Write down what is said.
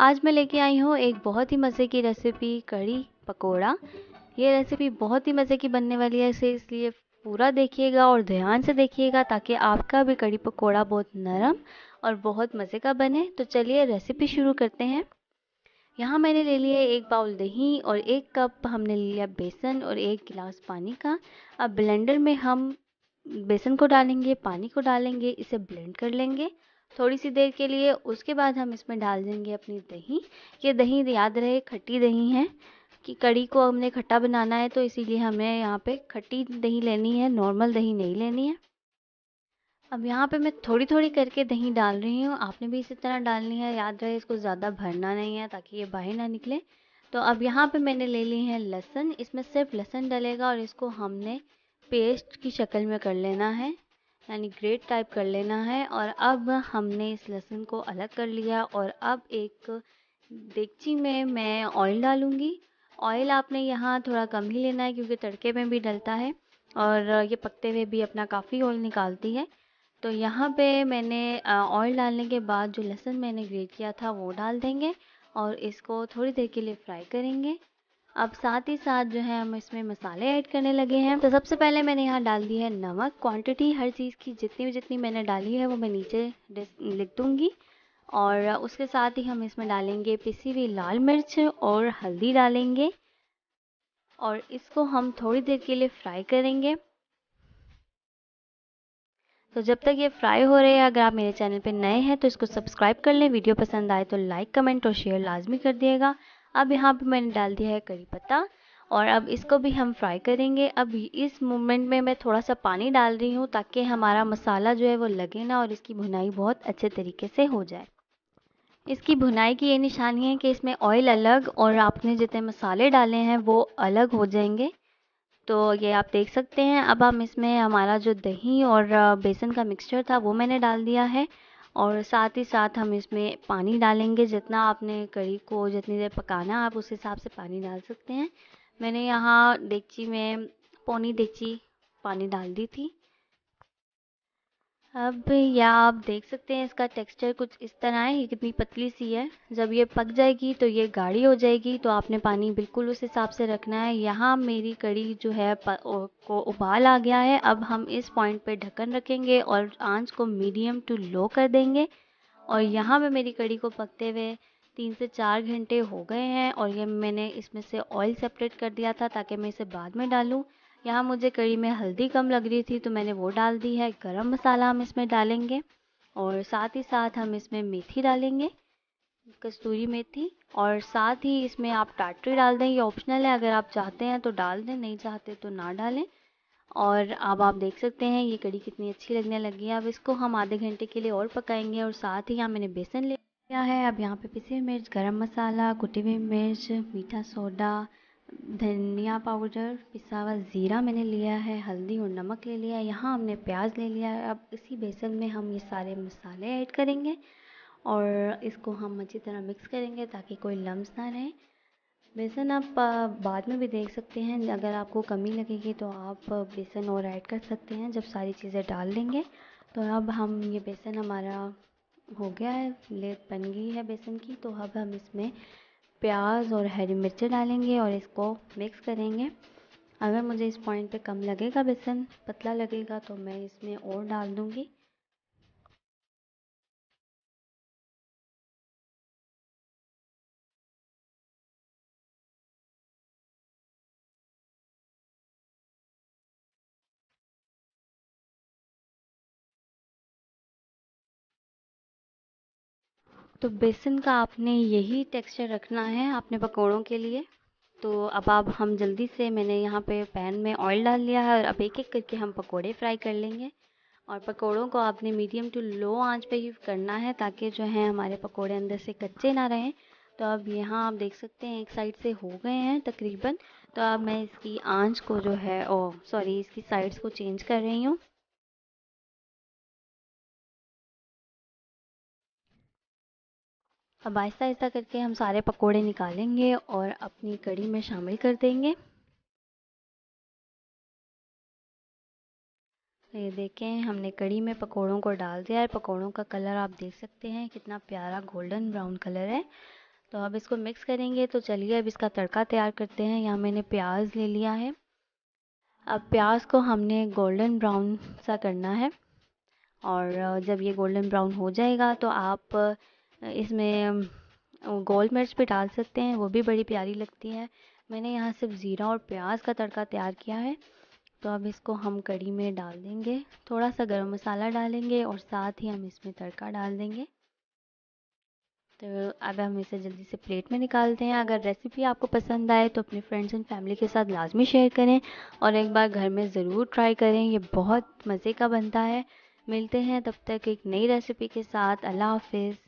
आज मैं लेके आई हूँ एक बहुत ही मज़े की रेसिपी कढ़ी पकोड़ा ये रेसिपी बहुत ही मज़े की बनने वाली है इसे इसलिए पूरा देखिएगा और ध्यान से देखिएगा ताकि आपका भी कड़ी पकोड़ा बहुत नरम और बहुत मज़े का बने तो चलिए रेसिपी शुरू करते हैं यहाँ मैंने ले लिया एक बाउल दही और एक कप हमने ले लिया बेसन और एक गिलास पानी का अब ब्लेंडर में हम बेसन को डालेंगे पानी को डालेंगे इसे ब्लेंड कर लेंगे थोड़ी सी देर के लिए उसके बाद हम इसमें डाल देंगे अपनी दही ये दही याद रहे खट्टी दही है कि कड़ी को हमने खट्टा बनाना है तो इसीलिए हमें यहाँ पे खट्टी दही लेनी है नॉर्मल दही नहीं लेनी है अब यहाँ पे मैं थोड़ी थोड़ी करके दही डाल रही हूँ आपने भी इसी तरह डालनी है याद रहे इसको ज़्यादा भरना नहीं है ताकि ये बाहर ना निकले तो अब यहाँ पे मैंने ले ली है लहसुन इसमें सिर्फ लहसुन डलेगा और इसको हमने पेस्ट की शक्ल में कर लेना है यानी ग्रेट टाइप कर लेना है और अब हमने इस लहसुन को अलग कर लिया और अब एक देगची में मैं ऑयल डालूँगी ऑयल आपने यहाँ थोड़ा कम ही लेना है क्योंकि तड़के में भी डलता है और ये पकते हुए भी अपना काफ़ी ऑयल निकालती है तो यहाँ पे मैंने ऑयल डालने के बाद जो लहसुन मैंने ग्रेट किया था वो डाल देंगे और इसको थोड़ी देर के लिए फ्राई करेंगे अब साथ ही साथ जो है हम इसमें मसाले ऐड करने लगे हैं तो सबसे पहले मैंने यहाँ डाल दी है नमक क्वांटिटी हर चीज़ की जितनी भी जितनी मैंने डाली है वो मैं नीचे लिख दूँगी और उसके साथ ही हम इसमें डालेंगे पिसी हुई लाल मिर्च और हल्दी डालेंगे और इसको हम थोड़ी देर के लिए फ्राई करेंगे तो जब तक ये फ्राई हो रहे हैं अगर आप मेरे चैनल पे नए हैं तो इसको सब्सक्राइब कर लें वीडियो पसंद आए तो लाइक कमेंट और शेयर लाजमी कर दिएगा अब यहाँ पे मैंने डाल दिया है करी पत्ता और अब इसको भी हम फ्राई करेंगे अब इस मोमेंट में मैं थोड़ा सा पानी डाल रही हूँ ताकि हमारा मसाला जो है वो लगे ना और इसकी भुनाई बहुत अच्छे तरीके से हो जाए इसकी भुनाई की ये निशानी है कि इसमें ऑयल अलग और आपने जितने मसाले डाले हैं वो अलग हो जाएंगे तो ये आप देख सकते हैं अब हम इसमें हमारा जो दही और बेसन का मिक्सचर था वो मैंने डाल दिया है और साथ ही साथ हम इसमें पानी डालेंगे जितना आपने कड़ी को जितनी देर पकाना आप उस हिसाब से पानी डाल सकते हैं मैंने यहाँ डेगची में पौनी डेगची पानी डाल दी थी अब यह आप देख सकते हैं इसका टेक्सचर कुछ इस तरह है ये कितनी पतली सी है जब ये पक जाएगी तो ये गाढ़ी हो जाएगी तो आपने पानी बिल्कुल उस हिसाब से रखना है यहाँ मेरी कड़ी जो है को उबाल आ गया है अब हम इस पॉइंट पे ढक्कन रखेंगे और आंच को मीडियम टू लो कर देंगे और यहाँ पे मेरी कड़ी को पकते हुए तीन से चार घंटे हो गए हैं और ये मैंने इसमें से ऑयल सेपरेट कर दिया था ताकि मैं इसे बाद में डालूँ यहाँ मुझे कड़ी में हल्दी कम लग रही थी तो मैंने वो डाल दी है गरम मसाला हम इसमें डालेंगे और साथ ही साथ हम इसमें मेथी डालेंगे कस्तूरी मेथी और साथ ही इसमें आप टाटरी डाल दें ये ऑप्शनल है अगर आप चाहते हैं तो डाल दें नहीं चाहते तो ना डालें और अब आप देख सकते हैं ये कड़ी कितनी अच्छी लगने लगी है अब इसको हम आधे घंटे के लिए और पकाएंगे और साथ ही यहाँ मैंने बेसन ले लिया है अब यहाँ पे पिसी मिर्च गरम मसाला कुटी हुई मिर्च मीठा सोडा धनिया पाउडर पिसा हुआ ज़ीरा मैंने लिया है हल्दी और नमक ले लिया है यहाँ हमने प्याज ले लिया है अब इसी बेसन में हम ये सारे मसाले ऐड करेंगे और इसको हम अच्छी तरह मिक्स करेंगे ताकि कोई लम्स ना रहे बेसन आप बाद में भी देख सकते हैं अगर आपको कमी लगेगी तो आप बेसन और ऐड कर सकते हैं जब सारी चीज़ें डाल देंगे तो अब हम ये बेसन हमारा हो गया है लेप बन गई है बेसन की तो अब हम इसमें प्याज और हरी मिर्च डालेंगे और इसको मिक्स करेंगे अगर मुझे इस पॉइंट पे कम लगेगा बेसन पतला लगेगा तो मैं इसमें और डाल दूँगी तो बेसन का आपने यही टेक्सचर रखना है अपने पकौड़ों के लिए तो अब आप हम जल्दी से मैंने यहाँ पे पैन में ऑयल डाल लिया है और अब एक एक करके हम पकोड़े फ्राई कर लेंगे और पकोड़ों को आपने मीडियम टू लो आंच पे ही करना है ताकि जो है हमारे पकोड़े अंदर से कच्चे ना रहें तो अब यहाँ आप देख सकते हैं एक साइड से हो गए हैं तकरीबन तो अब मैं इसकी आंच को जो है ओ सॉरी इसकी साइड्स को चेंज कर रही हूँ अब आहिस्ता आहिस्ता करके हम सारे पकोड़े निकालेंगे और अपनी कड़ी में शामिल कर देंगे तो ये देखें हमने कड़ी में पकोड़ों को डाल दिया है पकोड़ों का कलर आप देख सकते हैं कितना प्यारा गोल्डन ब्राउन कलर है तो अब इसको मिक्स करेंगे तो चलिए अब इसका तड़का तैयार करते हैं यहाँ मैंने प्याज ले लिया है अब प्याज को हमने गोल्डन ब्राउन सा करना है और जब ये गोल्डन ब्राउन हो जाएगा तो आप इसमें गोल मिर्च भी डाल सकते हैं वो भी बड़ी प्यारी लगती है मैंने यहाँ सिर्फ ज़ीरा और प्याज का तड़का तैयार किया है तो अब इसको हम कड़ी में डाल देंगे थोड़ा सा गरम मसाला डालेंगे और साथ ही हम इसमें तड़का डाल देंगे तो अब हम इसे जल्दी से प्लेट में निकालते हैं अगर रेसिपी आपको पसंद आए तो अपने फ्रेंड्स एंड फैमिली के साथ लाजमी शेयर करें और एक बार घर में ज़रूर ट्राई करें ये बहुत मज़े का बनता है मिलते हैं तब तक एक नई रेसिपी के साथ अल्लाह हाफिज़